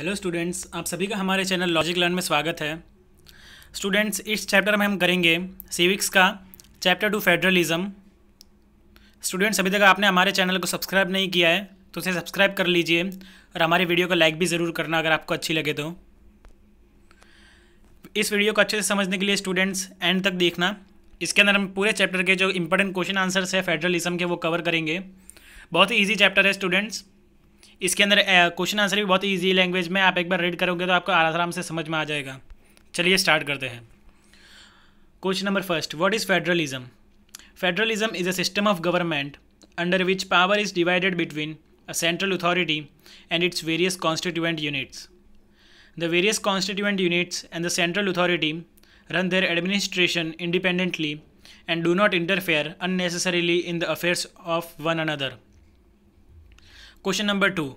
Hello students आप सभी का हमारे चैनल लॉजिक लर्न में स्वागत है स्टूडेंट्स इस चैप्टर में हम करेंगे सिविक्स का चैप्टर टू फेडरलिज्म स्टूडेंट्स अभी तक आपने हमारे चैनल को सब्सक्राइब नहीं किया है तो उसे सब्सक्राइब कर लीजिए और हमारे वीडियो को लाइक भी ज़रूर करना अगर आपको अच्छी लगे तो इस वीडियो को अच्छे से समझने के लिए स्टूडेंट्स एंड तक देखना इसके अंदर हम पूरे चैप्टर के जो इंपॉर्टेंट क्वेश्चन आंसर्स है फेडरलिज्म के वो कवर करेंगे बहुत ही ईजी चैप्टर है स्टूडेंट्स इसके अंदर क्वेश्चन आंसर भी बहुत ईजी लैंग्वेज में आप एक बार रीड करोगे तो आपको आराम से समझ में आ जाएगा चलिए स्टार्ट करते हैं question number first what is federalism federalism is a system of government under which power is divided between a central authority and its various constituent units the various constituent units and the central authority run their administration independently and do not interfere unnecessarily in the affairs of one another Question number 2.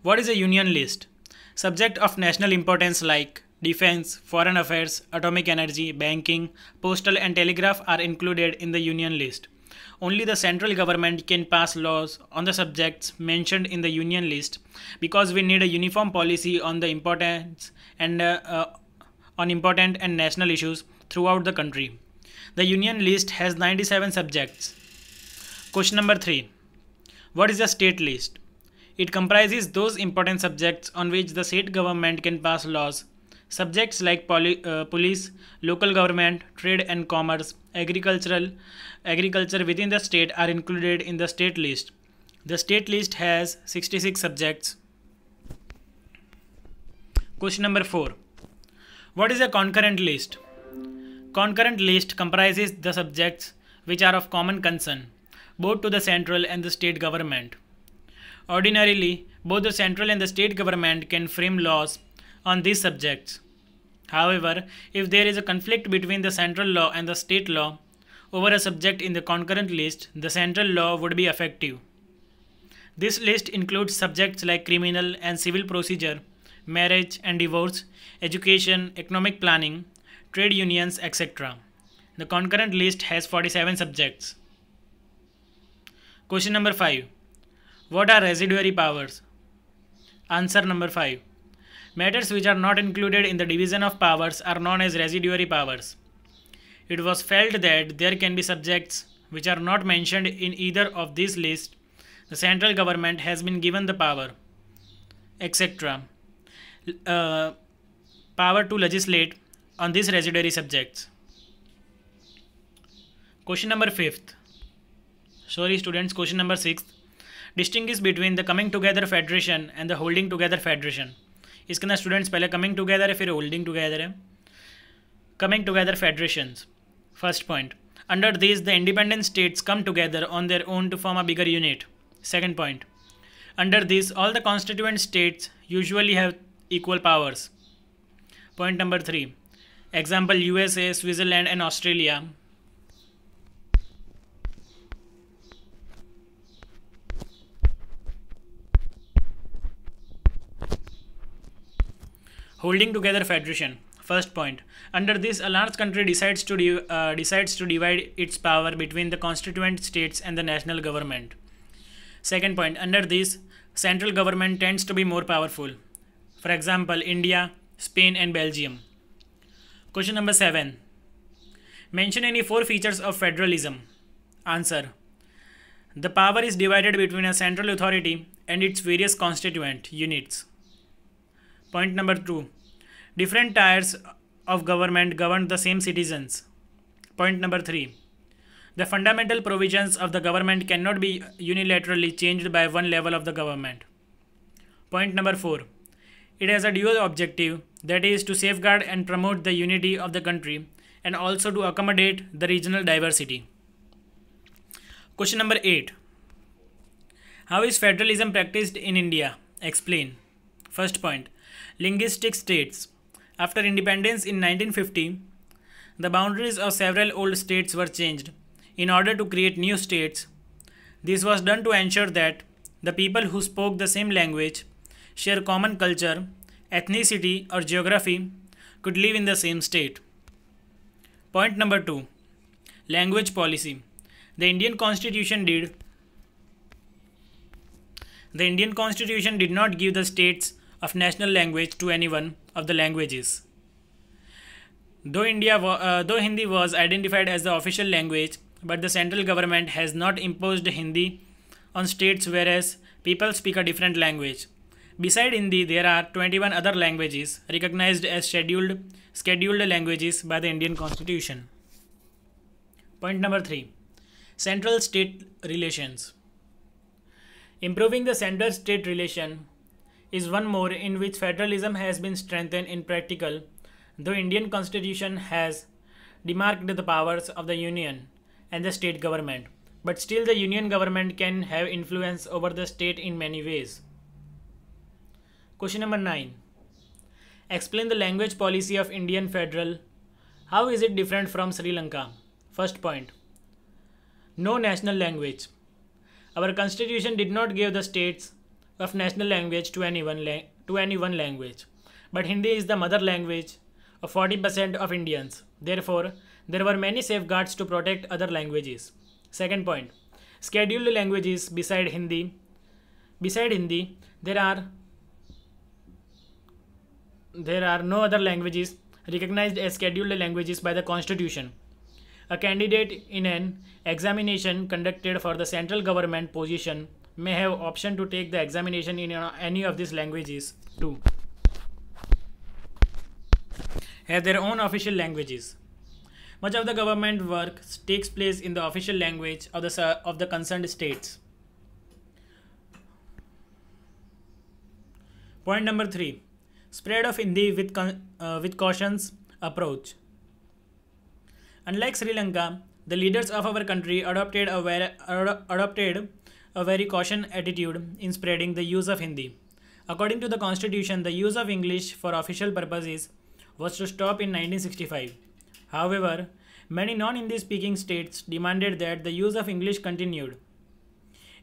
What is a union list? Subject of national importance like defense, foreign affairs, atomic energy, banking, postal and telegraph are included in the union list. Only the central government can pass laws on the subjects mentioned in the union list because we need a uniform policy on the importance and uh, uh, on important and national issues throughout the country. The union list has 97 subjects. Question number 3. What is a state list? It comprises those important subjects on which the state government can pass laws. Subjects like poly, uh, police, local government, trade and commerce, agricultural, agriculture within the state are included in the state list. The state list has 66 subjects. Question number 4. What is a concurrent list? Concurrent list comprises the subjects which are of common concern both to the central and the state government. Ordinarily, both the central and the state government can frame laws on these subjects. However, if there is a conflict between the central law and the state law over a subject in the concurrent list, the central law would be effective. This list includes subjects like criminal and civil procedure, marriage and divorce, education, economic planning, trade unions, etc. The concurrent list has 47 subjects. Question number 5. What are residuary powers? Answer number 5. Matters which are not included in the division of powers are known as residuary powers. It was felt that there can be subjects which are not mentioned in either of these lists. The central government has been given the power, etc. Uh, power to legislate on these residuary subjects. Question number 5th. Sorry, students. Question number six. Distinguish between the coming together federation and the holding together federation. इसके अंदर students पहले coming together है फिर holding together है. Coming together federations. First point. Under these, the independent states come together on their own to form a bigger unit. Second point. Under this, all the constituent states usually have equal powers. Point number three. Example USA, Switzerland and Australia holding together federation first point under this a large country decides to uh, decides to divide its power between the constituent states and the national government second point under this central government tends to be more powerful for example india spain and belgium question number 7 mention any four features of federalism answer the power is divided between a central authority and its various constituent units Point number two different tiers of government govern the same citizens. Point number three the fundamental provisions of the government cannot be unilaterally changed by one level of the government. Point number four it has a dual objective that is to safeguard and promote the unity of the country and also to accommodate the regional diversity. Question number 8 How is federalism practiced in India? Explain. First point linguistic states. After independence in 1950, the boundaries of several old states were changed in order to create new states. This was done to ensure that the people who spoke the same language, share common culture, ethnicity, or geography could live in the same state. Point number two Language policy. The Indian Constitution did the Indian Constitution did not give the states of national language to any one of the languages. Though, India, uh, though Hindi was identified as the official language, but the central government has not imposed Hindi on states whereas people speak a different language. Beside Hindi, there are 21 other languages recognized as scheduled, scheduled languages by the Indian Constitution. Point number 3 Central State Relations Improving the central state relation is one more in which federalism has been strengthened in practical, though Indian constitution has demarcated the powers of the union and the state government, but still the union government can have influence over the state in many ways. Question number 9. Explain the language policy of Indian federal. How is it different from Sri Lanka? First point. No national language. Our constitution did not give the states of national language to any one, la- to any one language. But Hindi is the mother language of 40% of Indians. Therefore, there were many safeguards to protect other languages. Second point scheduled languages beside Hindi. Beside Hindi, there are there are no other languages recognized as scheduled languages by the constitution. A candidate in an examination conducted for the central government position may have option to take the examination in any of these languages too have their own official languages much of the government work takes place in the official language of the, of the concerned states point number 3 spread of hindi with, uh, with cautions approach unlike sri lanka the leaders of our country adopted a, adopted a very caution attitude in spreading the use of Hindi. According to the constitution, the use of English for official purposes was to stop in 1965. However, many non-Hindi speaking states demanded that the use of English continued.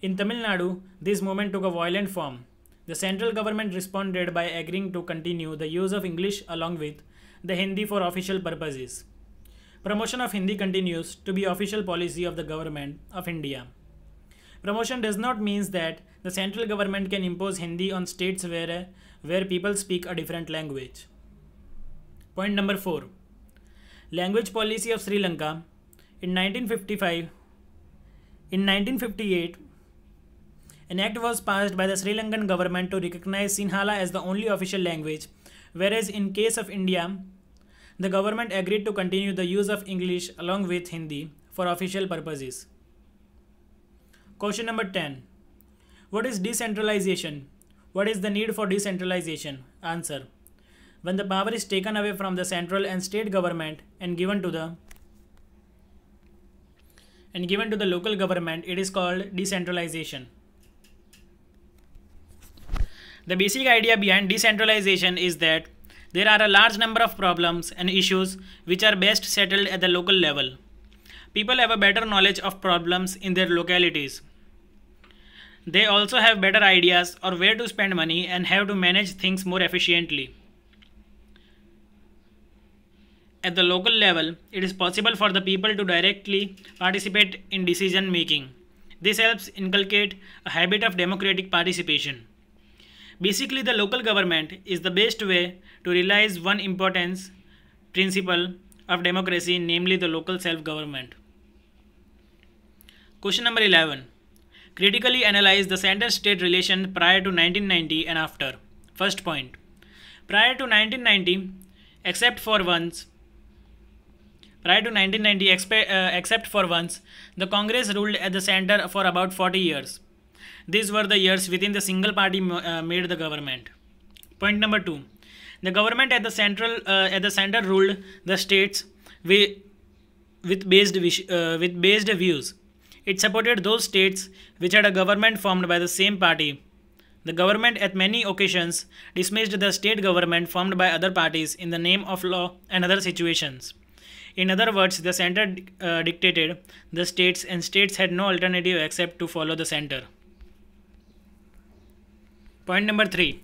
In Tamil Nadu, this movement took a violent form. The central government responded by agreeing to continue the use of English along with the Hindi for official purposes. Promotion of Hindi continues to be official policy of the government of India. Promotion does not mean that the central government can impose Hindi on states where, where people speak a different language. Point number 4. Language policy of Sri Lanka. In 1955, in 1958, an act was passed by the Sri Lankan government to recognize Sinhala as the only official language, whereas in case of India, the government agreed to continue the use of English along with Hindi for official purposes. Question number 10. What is decentralization? What is the need for decentralization? Answer. When the power is taken away from the central and state government and given to the and given to the local government, it is called decentralization. The basic idea behind decentralization is that there are a large number of problems and issues which are best settled at the local level. People have a better knowledge of problems in their localities they also have better ideas or where to spend money and have to manage things more efficiently. At the local level, it is possible for the people to directly participate in decision making. This helps inculcate a habit of democratic participation. Basically, the local government is the best way to realize one important principle of democracy, namely the local self government. Question number 11 Critically analyze the center-state relation prior to 1990 and after. First point. Prior to 1990, except for once, prior to 1990, expe- uh, except for once, the Congress ruled at the center for about 40 years. These were the years within the single party uh, made the government. Point number two. The government at the central uh, at the center ruled the states with, with based uh, with based views it supported those states which had a government formed by the same party. The government at many occasions dismissed the state government formed by other parties in the name of law and other situations. In other words, the center uh, dictated the states and states had no alternative except to follow the center. Point number 3.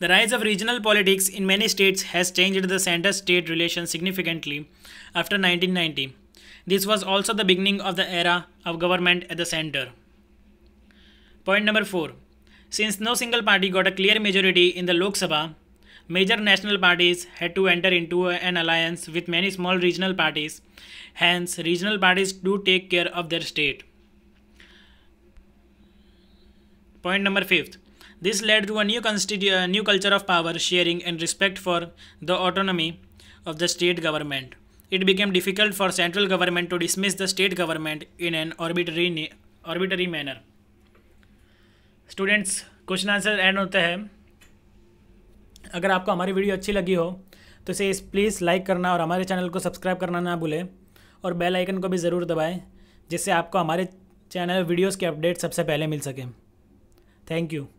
The rise of regional politics in many states has changed the center-state relations significantly after 1990. This was also the beginning of the era of government at the center. Point number 4. Since no single party got a clear majority in the Lok Sabha, major national parties had to enter into an alliance with many small regional parties. Hence, regional parties do take care of their state. Point number 5. This led to a new, new culture of power sharing and respect for the autonomy of the state government. it became difficult for central government to dismiss the state government in an arbitrary arbitrary manner students question answer and होता है अगर आपको हमारी video अच्छी लगी हो तो इसे इस प्लीज़ लाइक करना और हमारे चैनल को सब्सक्राइब करना ना भूलें और बेल आइकन को भी ज़रूर दबाएं जिससे आपको हमारे चैनल वीडियोस के अपडेट सबसे पहले मिल सकें थैंक यू